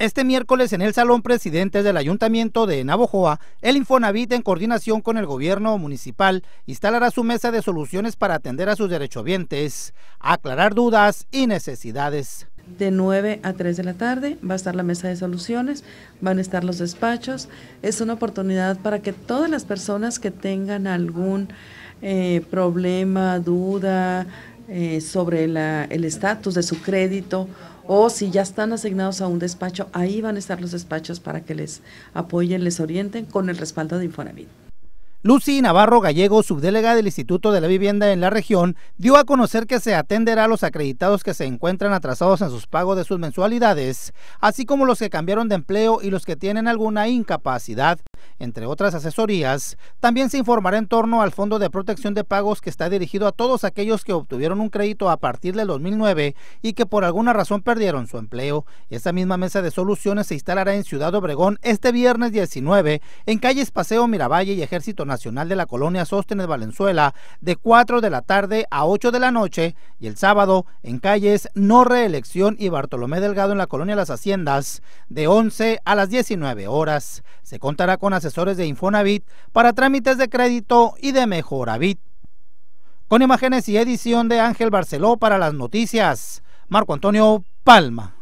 Este miércoles en el Salón Presidentes del Ayuntamiento de Navojoa, el Infonavit en coordinación con el gobierno municipal instalará su mesa de soluciones para atender a sus derechohabientes, aclarar dudas y necesidades. De 9 a 3 de la tarde va a estar la mesa de soluciones, van a estar los despachos. Es una oportunidad para que todas las personas que tengan algún eh, problema, duda, eh, sobre el estatus de su crédito o si ya están asignados a un despacho, ahí van a estar los despachos para que les apoyen, les orienten con el respaldo de Infonavit. Lucy Navarro Gallego, subdelegada del Instituto de la Vivienda en la región, dio a conocer que se atenderá a los acreditados que se encuentran atrasados en sus pagos de sus mensualidades, así como los que cambiaron de empleo y los que tienen alguna incapacidad entre otras asesorías, también se informará en torno al Fondo de Protección de Pagos que está dirigido a todos aquellos que obtuvieron un crédito a partir del 2009 y que por alguna razón perdieron su empleo. Esta misma mesa de soluciones se instalará en Ciudad Obregón este viernes 19 en calles Paseo Miravalle y Ejército Nacional de la Colonia Sóstenes Valenzuela de 4 de la tarde a 8 de la noche y el sábado en calles No Reelección y Bartolomé Delgado en la Colonia Las Haciendas de 11 a las 19 horas. Se contará con asesorías de Infonavit para trámites de crédito y de Mejoravit. Con imágenes y edición de Ángel Barceló para las noticias, Marco Antonio Palma.